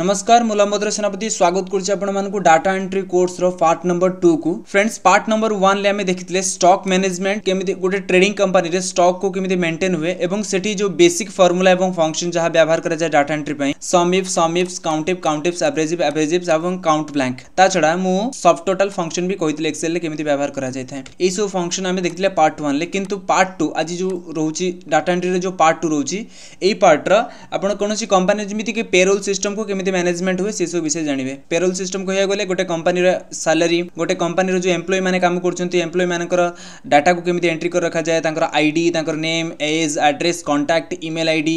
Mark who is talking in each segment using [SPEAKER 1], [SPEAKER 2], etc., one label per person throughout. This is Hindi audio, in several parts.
[SPEAKER 1] नमस्कार मुला सेनापति स्वागत कर data entry course part number two को फ्रेंड्स पार्ट नंबर वन आम देखी स्टक् मैनेजमेंट केमी गोटे ट्रेडिंग कंपानी से स्टक् को कमी मेन्टेन हुए और से जो बेसिक फर्मुला और फंक्शन जहाँ व्यवहार कर जाए डाटा एंट्री समिफ समिफ्स काउंटिप काउंटिप्स एवरेजिप एवरेजिप्स और काउंट ब्लांक छड़ा मुझे सब टोटाल फंक्शन भी कही एक्सएल केमी व्यवहार कर सब फंक्शन आम देखी पार्ट वन कि पार्ट टू आज जो रोचे डाटा एंट्री जो पार्ट टू रोचे यही पार्ट्र आप कौन कंपानी जमीती पेरोल सिस्टम को कमी मैनेजमेंट हुए सब विषय जानवे पेरोल सिस्टम कह गए गोटे कंपानी सालरी गोटे कंपानी जो एम्प्लयी मैंने काम करते एम्प्लय डाटा को कमी एंट्री कर रखा जाए ID name age address contact email ID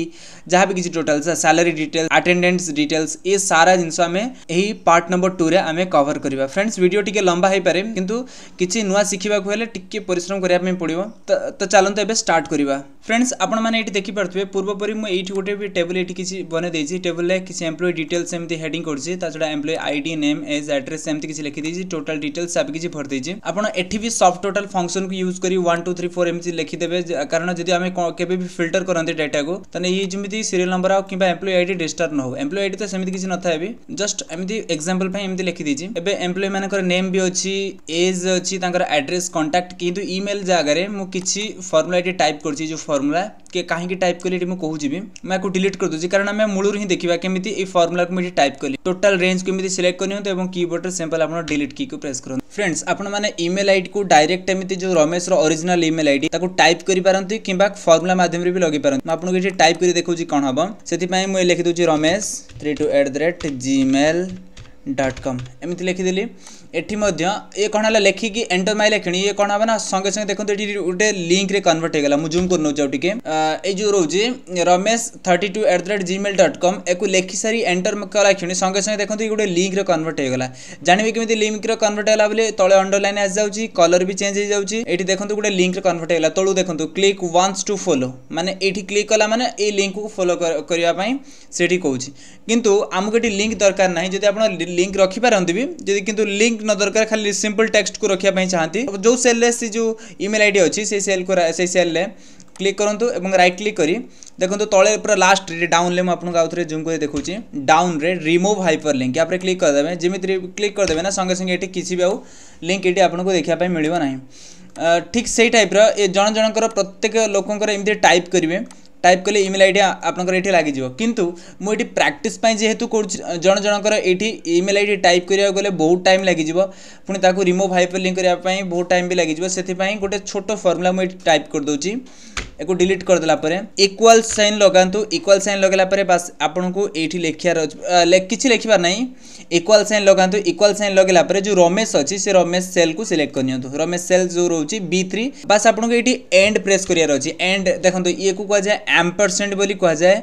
[SPEAKER 1] जहाँ भी किसी total salary details attendance details ये सारा जिनस पार्ट नंबर टू में आम कभर करवा फ्रेंड्स भिडियो टी लंबा हो पारे कि नुआ शिखा टी परिश्रम करने पड़ो तो चलत स्टार्ट करवा फ्रेंड्स आपने देखिपे पूर्वपरी मुझे ये गोटे भी टेबुल ये किसी बन देसी टेबुल किसी एम्प्लयी डिटेल्स डिटेल्स एमती हेडिंग करुच्छे ताड़ा employee I name age address एमती किसी लिखी दीजिए टोटाल डिटेल्स सब किसी भर दीजिए आपठी भी सफ्ट टोटाल फंक्शन को यूज कर one two three four M लिखिदेवे कारण जब आम के फिल्टर करते डेटा को तो ये जमी सीरीयल नंबर आओ कि एम्प्लय आई डिस्टर्ब न हो एम्प्लय आई तो सेमती किसी नए भी जस्ट एमती एक्जामपल एमती लिखीदी एवं एम्प्लय मेम भी अच्छी एज अच्छी एड्रेस कंटाक्ट कि इमेल जगह मुझे फर्मुला टाइप कर फर्मुला कहीं टाइप कली मुझे कहूँ मैं डिलीट कर दूसरी कारण मूल ही देखा कमी फर्मुला আপনাকে এটি টাইপ কলি টোটাল রেঞ্জ কেমি সিলেক্ট করে নিহত এবং কিবোর্ডের সিম্পল আপনার ডিলিট কি কু প্রেস করুন ফ্রেন্ডস আপনার ইমেল আইডি কু ডাইরেক্ট এমনি যে রমেশর অরিজিনাল ইমেল আইডি তাকে টাইপ করে পারতে কিংবা ফর্মুলা মাধ্যমে বি লগাই পারতে আপনার এটি টাইপ করে দেখুছি কম হব সেপাই মু লিখি দেছি Ramesh three two at the rate Gmail dot com ଏମିତି ଲେଖିଦେଲି ଏଠି ମଧ୍ୟ ଇଏ କ'ଣ ହେଲା ଲେଖିକି ଏଣ୍ଟର ମାଇ ଲେଖିଣି ଇଏ କ'ଣ ହେବ ନା ସଙ୍ଗେ ସଙ୍ଗେ ଦେଖନ୍ତୁ ଏଠି ଗୋଟେ ଲିଙ୍କରେ କନଭର୍ଟ ହେଇଗଲା ମୁଁ ଜୁମ୍ କରି ନେଉଛି ଆଉ ଟିକେ ଏଇ ଯେଉଁ ରହୁଛି Ramesh thirty two at the rate Gmail dot com ୟାକୁ ଲେଖିସାରି ଏଣ୍ଟର କଲାକ୍ଷଣି ସଙ୍ଗେ ସଙ୍ଗେ ଦେଖନ୍ତୁ ଗୋଟେ ଲିଙ୍କରେ କନଭର୍ଟ ହେଇଗଲା ଜାଣିବେ କେମିତି ଲିଙ୍କରେ କନଭର୍ଟ ହେଲା ବୋଲି ତଳେ ଅଣ୍ଡରଲାଇନ୍ ଆସିଯାଉଛି କଲର୍ ବି ଚେଞ୍ଜ ହେଇଯାଉଛି ଏଠି ଦେଖନ୍ତୁ ଗୋଟେ ଲିଙ୍କରେ କନଭର୍ଟ ହେଇଗଲା ତଳୁ ଦେଖନ୍ତୁ କ୍ଲିକ୍ ୱାନ୍ସ ଟୁ ଫଲୋ ମାନେ ଏଇଠି କ୍ଲିକ୍ କଲା ମାନେ ଏଇ ଲିଙ୍କକୁ ଫଲୋ କରିବା ପାଇଁ ସେଠି କହୁଛି କିନ୍ତୁ ଆମକୁ ଏଠି ଲିଙ୍କ ଦରକାର ନାହିଁ ଯଦି ଆପଣ लिंक रखिपारती भी जी कि लिंक न दरकार खाली सिंपल टेक्स्ट को रखापी चाहती जो सेल से जो इमेल आई डी अच्छी सेल को से सेल क्लिक करूँ और रईट क्लिक कर देखो तले पूरा लास्ट डाउन में आपको आउ थे जूम कर देखुची डाउन रे रिमूव हाइपर लिंक या क्लिक करदे जमी क्लिक करदे ना संगे संगे ये किसी भी लिंक ये आपको देखापी मिलना ना ठीक से टाइप रण जनकर प्रत्येक लोकर एम टाइप करेंगे टाइप कले इमेल आई डी आपर ये लगे कि प्राक्ट जेहेतु कर जन जनकर इमेल आई डी टाइप करा गले बहुत टाइम लग पुणी रिमुव हाइपर लिंक करने बहुत टाइम भी लगे से गोटे छोट फर्मुला मुझे टाइप करदे एको डिलीट कर देला परे इक्वल साइन लगातु इक्वल साइन लगेला बस आपन ये लिखार किसी लिखा ना इक्वाल सैन लगातु इक्वाल सैन लगेला जो रमेश अच्छी से रमेश सेल को सिलेक्ट करनी रमेश सेल जो रोचे बी थ्री बास आपको ये एंड प्रेस करार एंड देखो ये कहुए ଆମ୍ପରସେଣ୍ଟ ବୋଲି କୁହାଯାଏ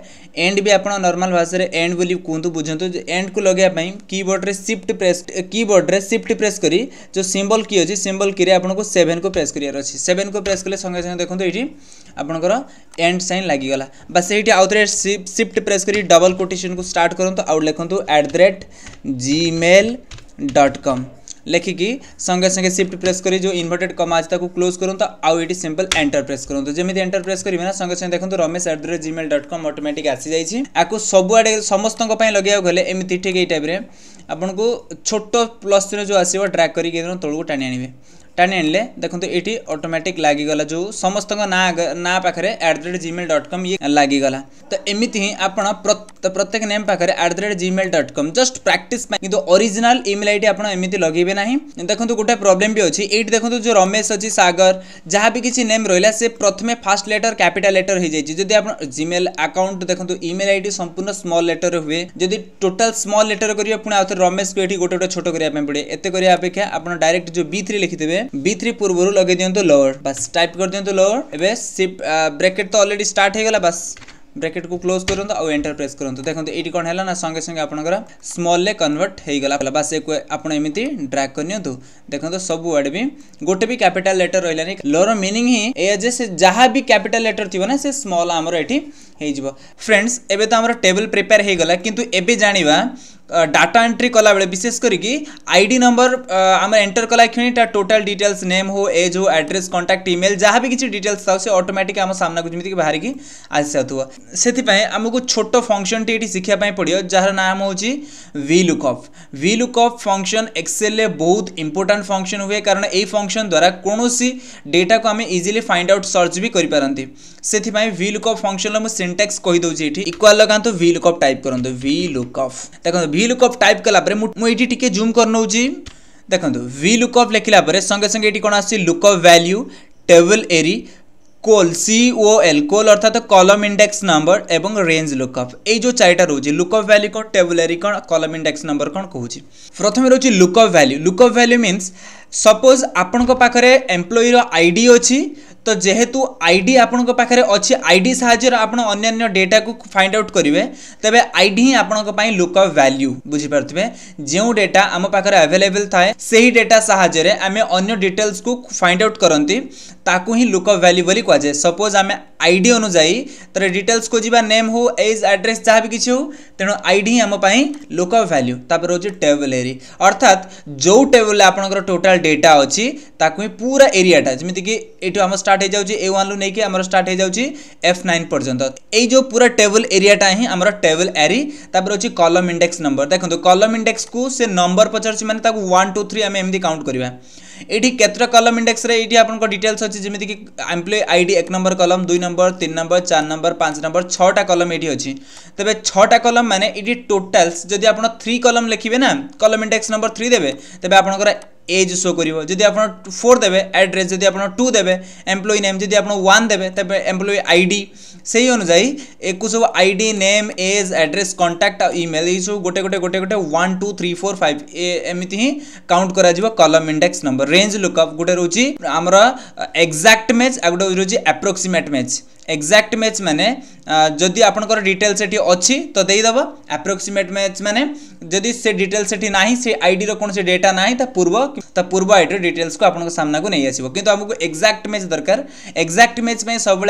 [SPEAKER 1] ଏଣ୍ଡ ବି ଆପଣ ନର୍ମାଲ ଭାଷାରେ ଏଣ୍ଡ ବୋଲି କୁହନ୍ତୁ ବୁଝନ୍ତୁ ଏଣ୍ଡକୁ ଲଗାଇବା ପାଇଁ କିବୋର୍ଡ଼ରେ ସିଫ୍ଟ ପ୍ରେସ୍ କିବୋର୍ଡ଼ରେ ସିଫ୍ଟ ପ୍ରେସ୍ କରି ଯେଉଁ ସିମ୍ବଲ୍ କି ଅଛି ସିମ୍ବଲ୍ କିରେ ଆପଣଙ୍କୁ ସେଭେନକୁ ପ୍ରେସ୍ କରିବାର ଅଛି ସେଭେନକୁ ପ୍ରେସ୍ କଲେ ସଙ୍ଗେ ସଙ୍ଗେ ଦେଖନ୍ତୁ ଏଇଠି ଆପଣଙ୍କର ଏଣ୍ଡ ସାଇନ୍ ଲାଗିଗଲା ବା ସେଇଠି ଆଉଥରେ ସିଫ୍ଟ ପ୍ରେସ୍ କରି ଡବଲ୍ କୋଟେସନକୁ ଷ୍ଟାର୍ଟ କରନ୍ତୁ ଆଉ ଲେଖନ୍ତୁ at the rate Gmail dot com ଲେଖିକି ସଙ୍ଗେ ସଙ୍ଗେ ସିଫ୍ଟ ପ୍ରେସ୍ କରି ଯେଉଁ ଇନଭର୍ଟେଡ଼ କମା ଅଛି ତାକୁ କ୍ଲୋଜ୍ କରନ୍ତୁ ଆଉ ଏଠି ସିମ୍ପଲ୍ ଏଣ୍ଟର ପ୍ରେସ୍ କରନ୍ତୁ ଯେମିତି ଏଣ୍ଟର ପ୍ରେସ୍ କରିବେ ନା ସଙ୍ଗେ ସଙ୍ଗେ ଦେଖନ୍ତୁ Ramesh at the rate Gmail dot com automatic ଆସିଯାଇଛି ଆକୁ ସବୁଆଡ଼େ ସମସ୍ତଙ୍କ ପାଇଁ ଲଗାଇବାକୁ ଗଲେ ଏମିତି ଠିକ୍ ଏଇ ଟାଇପ୍ରେ ଆପଣଙ୍କୁ ଛୋଟ ପ୍ଲସ୍ ଚିହ୍ନ ଯେଉଁ ଆସିବ ଡ୍ରାକ୍ କରିକି ତଳକୁ ଟାଣି ଆଣିବେ টানি আনলে দেখুন এটি অটোমেটিক লাগিগলা যে সমস্ত না না পাখে at the rate Gmail dot com ইয়ে লাগিগলা তো এমিতি হি আপনার প্রত্যেক নেম পাখে at the rate Gmail dot com just practice কিন্তু অরিজিনাল ইমেল আইডি আপনার এমিতি লগাইবে না দেখুন গোটে প্রোবলেম বি অছি এইটি দেখুন যে রমেশ অছি সাগর যা বি কিছু নেম রহিলা সে প্রথমে ফার্স্ট লেটর ক্যাপিটাল লেটর হয়ে যাই যদি আপনার জিমেল আকাউন্ট দেখুন ইমেল আইডি সম্পূর্ণ স্মল লেটর হুয়ে যদি টোটাল স্মল লেটর করবে পুଣି আউথরে রমেশকে এটি গোটে গোটে ছোট করা পড়ে এতে করা অপেক্ষা আপনার ডাইরেক্ট যে বি থ্রি লিখিদেবে বি3 लगे লগাই लोअर লোয়ার टाइप कर করে लोअर লোয়ার এবে ব্রেকেট तो অলরেডি स्टार्ट হয়ে গলা বাস ब्रैकेट को क्लोज करूँ आउ एंटर प्रेस करूँ देखो ये कौन है ना संगे संगे आपर स्मल कनभर्ट होगा बास आपड़ एमती ड्राग कर देखो सब वर्ड भी गोटे भी कैपिटल लेटर रही लोअर मिनिंग ही ए जे से जहाँ भी कैपिटल लेटर थी ना से स्मल आमर ये फ्रेंड्स एबे तो आम टेबल प्रिपेयर होगा कितु एवं जाना डाटा एंट्री कलाबे विशेष करी आईडी नंबर आम एंटर कला क्षणी टोटाल डिटेल्स नेम हो एज हो आड्रेस कंटाक्ट इमेल जहाँ भी किसी डिटेल्स था अटोमेटिक आम सामना को जमीक बाहर की आसाथ्व से आमको छोट फंक्शन टी शिखापी पड़ो जार नाम हो लुकअप भि लुकअप फंक्शन एक्सेल बहुत इंपोर्टां फंक्शन हुए कारण यही फंक्शन द्वारा कौन सी डेटा को आम इजिली फाइंड आउट सर्च भी करपारती से भि लुकअप फंक्शन मुझ सिंटेक्स कहीदे इक्वाल लगातु भि लुकअप टाइप करूँ भि लुकअप देखो भि ଭି ଲୁକ୍ଅପ୍ ଟାଇପ୍ କଲାପରେ ମୁଁ ଏଇଠି ଟିକେ ଜୁମ୍ କରିନେଉଛି ଦେଖନ୍ତୁ ଭି ଲୁକ୍ଅପ୍ ଲେଖିଲା ପରେ ସଙ୍ଗେ ସଙ୍ଗେ ଏଠି କ'ଣ ଆସୁଛି lookup value table array col C কোল অর্থাৎ কলম ইন্ডেক্স নম্বর এবং রেঞ্জ লুকঅপ এই যে চারিটা রয়েছে লুকঅপ ভ্যালু কোণ টেবুল এরি কোণ কলম ইন্ডেক্স নম্বর কোণ কুচি প্রথমে রয়েছে lookup value lookup value means suppose আপনার পাখে এমপ্লয়ির আইডি অছি तो जेहेतु आईडी आपण पाखे अच्छी आईडी साहय अन्य डेटा को फाइंड आउट करेंगे तेज आईडी ही आपण लुकअप वैल्यू बुझीपे जो डेटा आम पाखे आभेलेबल थाए से ही डेटा साटेल्स डिटेल्स को फाइंड आउट करती ताकू ही लुकअप वैल्यू बोली कहुए सपोज आम आईडी अनुजाई तर डिटेल्स को जी नेम हो एज आड्रेस जहाँ भी किसी हो तेणु आईडी ही आमपाई लुकअप वैल्यू तापर हो टेबल एरी अर्थात जो टेबुल आपंकर टोटाल डेटा अच्छी ताकू ही पूरा एरियाटा जमीक ये आम स्टार्ट स्टार्ट हो जाऊँ वन रु नहीं आम स्टार्ट हो जाऊँ एफ नाइन पर्यटन यो पूरा टेबल एरियाटा हिं आम टेबल एरी तापर अच्छी कलम इंडेक्स नंबर देखो कलम इंडेक्स को से नंबर पचार मैंने वन टू थ्री आम एम काउंट करवा ये केतटा कलम इंडेक्स ये आपको डिटेल्स अच्छे जमीक कि एम्प्लय आई डी एक नंबर कलम दुई नंबर तीन नंबर चार नंबर पांच नंबर छटा कलम ये अच्छी तेज छटा कलम मैंने ये टोटाल्स जब आप थ्री कलम लिखे ना कलम इंडेक्स नंबर थ्री देते तेज आप एज शो कर फोर देते एड्रेस जब आप टू देते एम्प्लयी नेम जदि आप वन देवे तब एम्प्लयी आई डी से ही अनुजाई एक सब I D name age address contact आ इमेल ये सब गोटे गोटे गोटे गोटे one two three four five एमती ही काउंट कर कलम इंडेक्स नंबर रेंज लुकअप गोटे रोचे आमर एक्जाक्ट मैच आ गोटे रोज एप्रोक्सीमेट मैच एक्जाक्ट मैच मैंने जदि आपर डिटेल से अच्छी तो देदेव आप्रोक्सीमेट मैच मैंने जदि से डिटेल से आई डी कौन से डेटा ना तो पूर्व तो पूर्व आई डी डिटेल्स को आपको सामना को नहीं आसो कि आमको एक्जाक्ट मैच दरकार एक्जाक्ट मैच में सब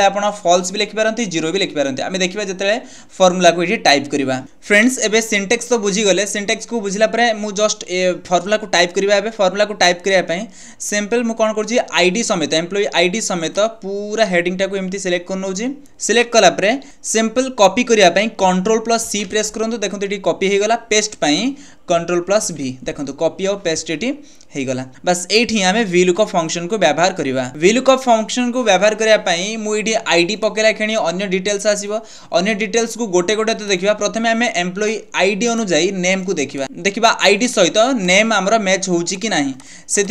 [SPEAKER 1] फल्स भी लिखिपारती जीरो भी लिखिपारती आम देखा जो फर्मुला कोई टाइप करवा फ्रेंड्स एवं सिंटेक्स तो बुझीगले सिंटेक्स को बुझला मुझ जस्ट फर्मुला को टाइप करवा फर्मुला को टाइप करवाई सिंपल मुझे कौन कर आई डी समेत एम्प्लोई आई डी समेत पूरा हेडिंग टाइम एमती सिलेक्ट कर रहुची सिलेक्ट कलापर सिंपल कॉपी करने कंट्रोल प्लस सी प्रेस करूँ देखते ये कॉपी हो गला पेस्ट कंट्रोल प्लस भि देखो कपी और पेस्ट होगा बस ये आम भिलुकअप फंक्शन को व्यवहार करवा भिलुकअप फंक्शन को व्यवहार करने मुझे आईडी पकेला खेणी अगर डिटेल्स आसो अगर डिटेल्स को गोटे गोटे तो देखा प्रथम आम एम्प्लयी डी अनुजाई नेम को देखा देखा आई डी सहित तो नेम आम मैच हो ना से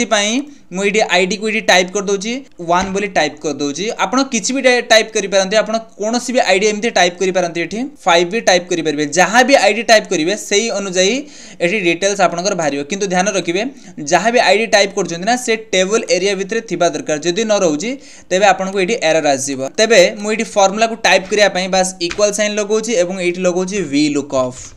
[SPEAKER 1] मुझे आईडी को ये टाइप करदे वन टाइप करदे आप कि भी टाइप करते आप कौन भी आई डी एम टाइप करते फाइव भी टाइप करेंगे जहाँ भी आई डी टाइप करेंगे से ही अनुजाई एटी डिटेल्स आप बाहर कि ध्यान रखिए जहाँ भी आईडी टाइप करना से टेबल एरिया भितर थी दरकार जदि न रोज तेज आपन को ये एरर आसो तेज मुझे फर्मुला को टाइप करने इक्वाल सैन लगे ये लगे वि लुकअफ़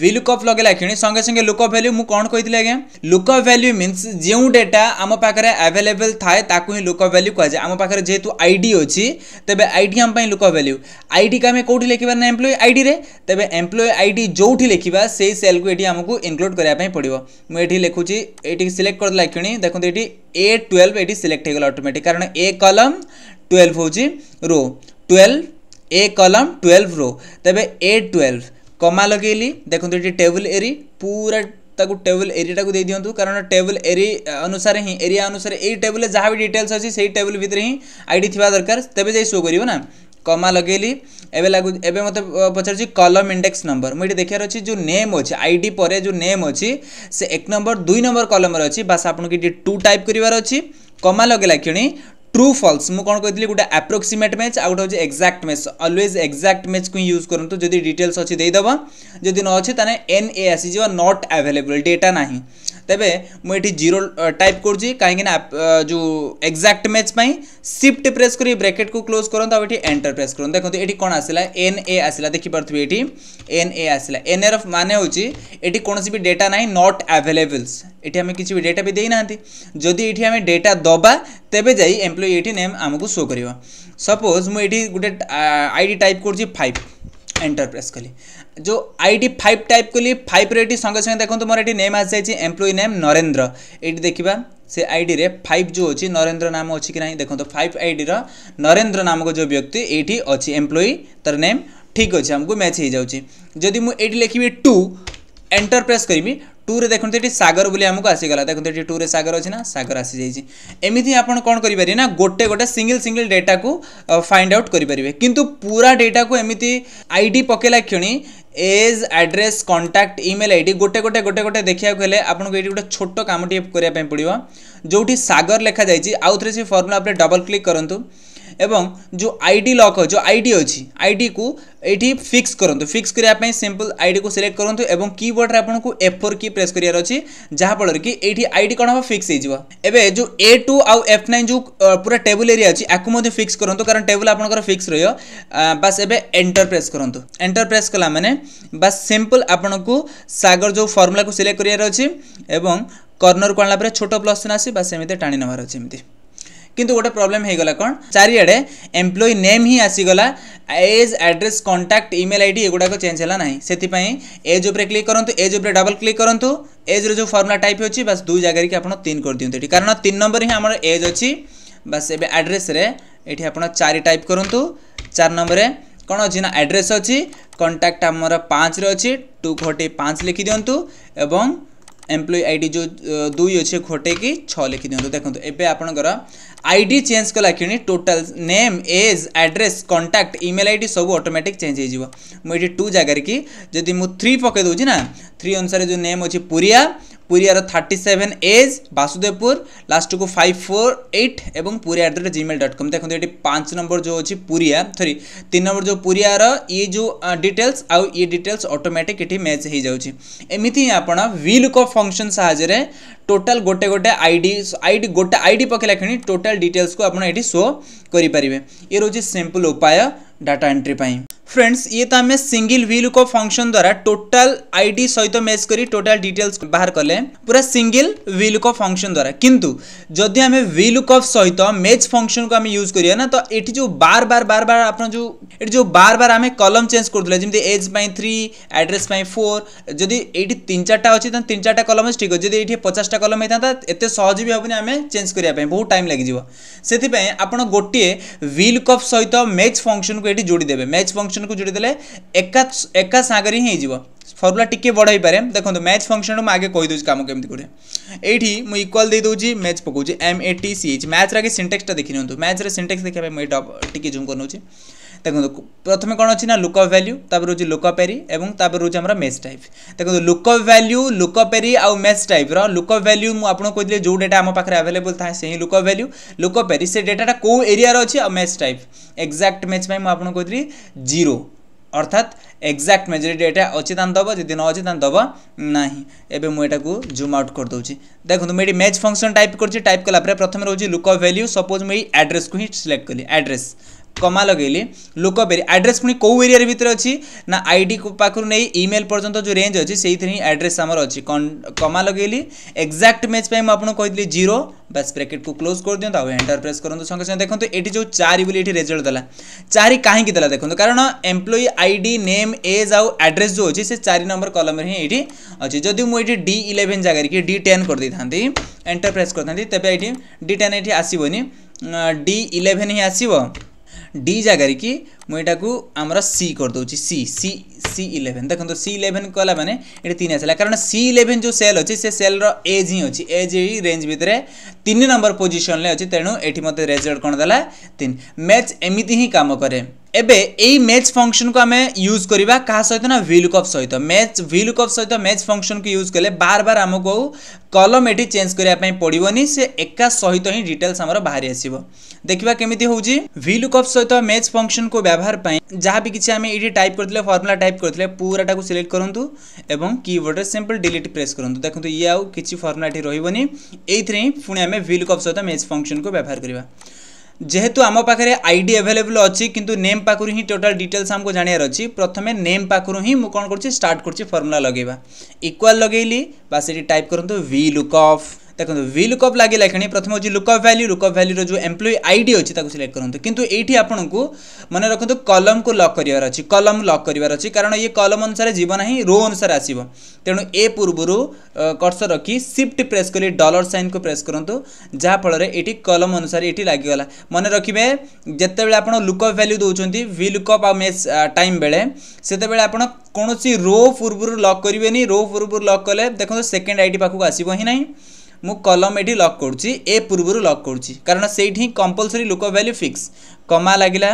[SPEAKER 1] ভি লুকঅপ লগাইলে କ୍ଷଣି সঙ্গে সঙ্গে লুকঅপ ভ্যালু মু কোন কইতিলে আজ্ঞা লুকঅপ ভ্যালু মিন্স যে ডেটা আম পাখে আভেলেবল থাকে তাকে হি লুকঅপ ভ্যালু কুহযায় আম পাখে যেহেতু আইডি অছি তেবে আইডি আম পাই লুকঅপ ভ্যালু আইডি কে আমি কোটি লিখিবা না এমপ্লয়ি আইডি রে তেবে এমপ্লয়ি আইডি যোটি লিখিবা সেই সেল কু এটি আমাকে ইনক্লুড করা পাই পড়িব মু এটি লিখুছি এটি সিলেক্ট করদলা କ୍ଷଣି দেখুন এটি এ 12 এটি সিলেক্ট হয়ে গেল অটোমেটিক কারণ এ কলম 12 হচ্ছে রো 12 ए कलम 12 रो तेज ए 12 कमा लगे देखते ये टेबुल एरी पूरा ताकू टेबल एरिया दे दिंतु कारण टेबुल एरी अनुसार ही एरिया अनुसार यही टेबुल जहाँ भी डिटेल्स अच्छे से ही टेबुल भितर ही आई डी थी दरकार तेज जाए शो करना कमा लगे एवं मत पचार कलम इंडेक्स नंबर मुझे देखिए जो नेम अच्छे आई डी पर जो नेम अच्छे से एक नंबर दुई नंबर कलम अच्छी बास आप टू टाइप करार लगे क्षणी ट्रू फल्स मुझे गोटे आप्रोक्सीमेट मैच आ गए exact match always exact match को यूज करूँ जब डिटेल्स अच्छी देदेव जदि न एन ए आसीज नट आभेलेबुल डेटा ना ତେବେ ମୁଁ ଏଠି ଜିରୋ ଟାଇପ୍ କରୁଛି କାହିଁକିନା ଯେଉଁ ଏକ୍ଜାକ୍ଟ ମ୍ୟାଚ୍ ପାଇଁ ସିଫ୍ଟ ପ୍ରେସ୍ କରି ବ୍ରାକେଟ୍କୁ କ୍ଲୋଜ୍ କରନ୍ତୁ ଆଉ ଏଠି ଏଣ୍ଟର ପ୍ରେସ୍ କରନ୍ତୁ ଦେଖନ୍ତୁ ଏଠି କ'ଣ ଆସିଲା ଏନ୍ ଏ ଆସିଲା ଦେଖିପାରୁଥିବେ ଏଠି ଏନ୍ ଏ ଆସିଲା ଏନ୍ ଏର ମାନେ ହେଉଛି ଏଠି କୌଣସି ବି ଡେଟା ନାହିଁ ନଟ୍ ଆଭେଲେବଲ୍ସ ଏଠି ଆମେ କିଛି ବି ଡେଟା ବି ଦେଇନାହାନ୍ତି ଯଦି ଏଠି ଆମେ ଡେଟା ଦେବା ତେବେ ଯାଇ ଏମ୍ପ୍ଲୟି ଏଠି ନେମ୍ ଆମକୁ ଶୋ କରିବ ସପୋଜ୍ ମୁଁ ଏଠି ଗୋଟେ ଆଇ ଡ଼ି ଟାଇପ୍ କରୁଛି ଫାଇଭ୍ ଏଣ୍ଟର ପ୍ରେସ୍ କଲି जो आई डी फाइव टाइप कली फाइव एटी संगे संगे देखो मोर ये नेम आसी जाइए एम्प्लयी नेम नरेन्द्र ये देखा से आई रे फाइव जो अच्छी नरेन्द्र नाम अच्छी ना देखो तो फाइव आईडी नरेन्द्र नामक जो व्यक्ति ये अच्छी एम्प्लयी तर नेम ठीक अच्छे आमको मैच हो जाऊँगी मुझे लिखी टू एंटर प्रेस करी टूरे देखते ये सागर बोली आमको आसीगला देखते ये टूरे सागर अच्छे ना सागर आसी जाइए एमती आपड़ कौन करेंगे ना गोटे गोटे सिंगल सिंगल डेटा को फाइंड आउट करेंगे किंतु पूरा डेटा को एमती आई डी पकेला क्षणी age address contact email ID গোটে গোটে গোটে গোটে দেখা গেলে আপনার এটি গোটে ছোট কামটি করা পড়ব যেটি সাগর লেখা যাই আউথরে সে ফর্মুলা উপরে ডবল ক্লিক করতু एवं जो आई डी लକ୍ जो आई डी ଅଛି ଆଇଡି କୁ ଏଠି ଫିକ୍ସ କରନ୍ତୁ ଫିକ୍ସ କରିବା ପାଇଁ ସିମ୍ପଲ ଆଇଡି କୁ ସିଲେକ୍ଟ କରନ୍ତୁ ଏବଂ କିବୋର୍ଡରେ ଆପଣଙ୍କୁ F4 କି ପ୍ରେସ୍ କରିବାର ଅଛି ଯାହାଫଳରେ କି ଏଠି ଆଇଡି କ'ଣ ହେବ ଫିକ୍ସ ହେଇଯିବ ଏବେ ଯେଉଁ A2 ଆଉ F9 ଯେଉଁ ପୁରା ଟେବୁଲ ଏରିଆ ଅଛି ଆକୁ ମଧ୍ୟ ଫିକ୍ସ କରନ୍ତୁ କାରଣ ଟେବୁଲ ଆପଣଙ୍କର ଫିକ୍ସ ରହିବ ବାସ୍ ଏବେ ଏଣ୍ଟର ପ୍ରେସ୍ କରନ୍ତୁ ଏଣ୍ଟର ପ୍ରେସ୍ କଲା ମାନେ ବାସ୍ ସିମ୍ପଲ ଆପଣଙ୍କୁ ସାଗର ଯେଉଁ ଫର୍ମୁଲାକୁ ସିଲେକ୍ଟ କରିବାର ଅଛି ଏବଂ କର୍ଣ୍ଣରକୁ ଆଣିଲା ପରେ ଛୋଟ ପ୍ଲସ୍ ଚିହ୍ନ ଆସି ବାସ୍ ଏମିତି ଟାଣି ନେବାର ଅଛି ଏମିତି কিন্তু গোটে ପ୍ରୋବ୍ଲେମ୍ ହେଇଗଲା କ'ଣ ଚାରିଆଡ଼େ ଏମ୍ପ୍ଲୟି ନେମ୍ ହିଁ ଆସିଗଲା age address contact email I D ଏଗୁଡ଼ାକ ଚେଞ୍ଜ ହେଲା ନାହିଁ ସେଥିପାଇଁ ଏଜ୍ ଉପରେ କ୍ଲିକ୍ କରନ୍ତୁ ଏଜ୍ ଉପରେ ଡବଲ୍ କ୍ଲିକ୍ କରନ୍ତୁ ଏଜ୍ର ଯେଉଁ ଫର୍ମୁଲା ଟାଇପ୍ ଅଛି ବାସ୍ ଦୁଇ ଜାଗାରେ କି ଆପଣ ତିନି କରିଦିଅନ୍ତୁ ଏଠି କାରଣ ତିନି ନମ୍ବର ହିଁ ଆମର ଏଜ୍ ଅଛି ବାସ୍ ଏବେ ଆଡ୍ରେସ୍ରେ ଏଠି ଆପଣ ଚାରି ଟାଇପ୍ କରନ୍ତୁ ଚାରି ନମ୍ବରରେ କ'ଣ ଅଛି ନା ଆଡ୍ରେସ୍ ଅଛି କଣ୍ଟାକ୍ଟ ଆମର ପାଞ୍ଚରେ ଅଛି ଟୁ ଘଟେଇ ପାଞ୍ଚ ଲେଖିଦିଅନ୍ତୁ ଏବଂ ଏମ୍ପ୍ଲୟି ଆଇ ଡି ଯେଉଁ ଦୁଇ ଅଛି ଘଟେଇକି ଛଅ ଲେଖିଦିଅନ୍ତୁ ଦେଖନ୍ତୁ ଏବେ ଆପଣଙ୍କର आईडी कला कलाखिणी total name age address contact email I D सब अटोमेटिक चेज हो टू जगार कि जदि मुझे थ्री पकई दूसरी ना थ्री अनुसार जो नेम अच्छे पूरीया पुरीयर thirty seven age Basudevpur last को फाइव फोर एट और Puriya at the rate Gmail dot com देखते ये पाँच नंबर जो अच्छी पूरीया सरी तीन नंबर जो पुरीयर ये जो डिटेल्स आउ ये डिटेल्स ऑटोमेटिक ये मैच हो जाऊँगी एमती आपड़ भि फंक्शन साहय टोटाल गोटे गोटे आई आईडी गोटे आईडी पकड़ा क्षणी टोटाल डिटेल्स को आपड़ ये शो करें ये रोज सिंपल उपाय डाटा एंट्री फ्रेंड्स ये तो आम सिंगल व्हील को फंक्शन द्वारा टोटाल आईडी सहित मैच करी टोटल डिटेल्स बाहर कले पूरा सिंगल व्हील को फंक्शन द्वारा किंतु जदि आम व्हील कफ सहित मैच फंक्शन को आम यूज करिया ना तो ये जो बार बार बार बार आप जो ये जो बार बार आम कलम चेंज करूँ जमी एज थ्री एड्रेस फोर जदि ये तीन चार्टा अच्छे तीन चार्टा कलम अच्छे ठीक अच्छे जदि ये पचासटा कलम होता एत सहज भी हेनी आम चेंज करने बहुत टाइम लगे से आप गोटे व्हील कफ सहित मैच फंक्शन को फर्मूलाटी जोड़ीदे मैच फंक्शन को जोड़ीदे एका सागर ही फर्मुला टी बढ़ पाए देखो मैच फंक्शन मुझे आगे कहीदे कम कमी गोटे ये मुझे इक्वाल दे दूँ मैच पकाऊँच M A T C H match रगे सिंटेक्सटा देखी नि मैच देखा टी जूम कर দেখুন প্রথমে কোণ অছি না লুকঅপ ভ্যালু তারপরে রয়েছে লুকঅপ এরি এবং তারপরে রয়েছে আমার মেস টাইপ দেখুন লুকঅপ ভ্যালু লুকঅপ এরি আউ মেস টাইপর লুকঅপ ভ্যালু মু আপনাকে কইলে যে ডেটা আমার পাখে আভেলেবল থাকে সেই লুকঅপ ভ্যালু লুকঅপ এরি সে ডেটাটা কেউ এরিয়ার অছি আউ মেস টাইপ এক্সাক্ট ম্যাচ পাই মু আপনাকে কইলি জিরো অর্থাৎ এক্সাক্ট মেজরি ডেটা অছি তান দেব যদি ন অছি তান দেব না এবে মু এটা জুম আউট করে দেছি দেখুন মু এটি ম্যাচ ফংশন টাইপ করছি টাইপ কলাপরে প্রথমে রয়েছে লুক অফ ভ্যালু সপোজ মু এই আড্রেস কু হি সিলেক্ট কলি আড্রেস कमा लगे लोक एरिया आड्रेस पुणी कौ एरिया भितर अच्छी ना आई डी पाखु नहीं इमेल पर्यटन जो रेज अच्छे से ही आड्रेस आम अच्छी कमा लगे एक्जाक्ट मैच पर आपको कही जीरो बस ब्रेकेट को क्लोज कर दिखता आउ एंटर प्रेस करते संगे संगे देखते ये जो चार बोली रेजल्ट दे चार कहीं देखो कारण employee I D name age आउ आड्रेस जो अच्छे से चार नंबर कलम ही ये अच्छे जदि मुझे डी इलेवेन जगह कि डी टेन कर दे था एंटर प्रेस करते तेज डी टेन ये आसवनी डी इलेवेन ही आसवे ডি জায়গায় কি মু এটা আমার সি করেদি সি সি সি ইলেভেন দেখুন সি ইলেভেন কলা মানে এটা তিন আসলা কারণ সি ইলেভেন যে সেল অছে সে সেলর এজ হি অছে এজ হি রেঞ্জ ভিতরে তিন নম্বর পজিশনলে অছে তেণু এটি মতো রেজল্ট কোণ দেলা তিন ম্যাচ এমিতি হি কাম করে এবে এই ম্যাচ ফংশনকু আমি ইউজ করা কাহা সহ না ভিলুকঅপ সহ ম্যাচ ভিলুকঅপ সহ ম্যাচ ফংশনকু ইউজ কলে বারবার আমি কলম এটি চেঞ্জ করা পড়বনি সে একা সহিত হি ডিটেলস আমার বাহারি আসব দেখা কমিটি হচ্ছে ভিলুকঅপ সহ ম্যাচ ফংশনকু ব্যবহার পাই যা বি কিছু আমি এটি টাইপ করলে ফর্মুলা টাইপ করলে পুরাটা সিলেক্ট করতু এবং কিবোর্ডে সিম্পল ডিলিট প্রেস করতু দেখুন ইয়ে আউ কিছু ফর্মুলা এটি রহবনি এইথিরে পুঁ আমি ভিলুকঅপ সহ ম্যাচ ফংশনকু ব্যবহার করা যেহেতু আম পাখে আইডি এভেলেবল অছি কিন্তু নেম পাখু হি টোটাল ডিটেলস আমাকে জাণিবার অছি প্রথমে নেম পাখু হি মু কোণ করছি স্টার্ট করছি ফর্মুলা লগাইবা ইকুয়াল লগাইলি বা সেটি টাইপ করতু ভি লুক অফ देखो वि लुकअप लगे लिखा प्रथम हम लुकअप भैल्यू लुकअप भैल्यूर जो एम्प्लयी आई डी अच्छी सिलेक्ट करते कि ये आपको मन रखुद कलम को लक कर कलम लक कर कारण ये कलम अनुसार जीवना ही रो अनुसार आसो तेणु ए पूर्व कर्स रखी सिफ्ट प्रेस कर डलर सैन को प्रेस करूँ जहाँ फल कलम अनुसार ये लगला मन रखिए जिते आप लुकअप भैल्यू दौर वि लुकअप आ मे टाइम बेले से आप कौन रो पूर्व लक करेंगे रो पूर्व लक कले देखो सेकेंड आई टी पाखक आसवि ना ମୁଁ କଲମ୍ ଏଠି ଲକ୍ କରୁଛି ଏ ପୂର୍ବରୁ ଲକ୍ କରୁଛି କାରଣ ସେଇଠି ହିଁ କମ୍ପଲସରି ଲୋକ ଭ୍ୟାଲ୍ୟୁ ଫିକ୍ସ କମା ଲାଗିଲା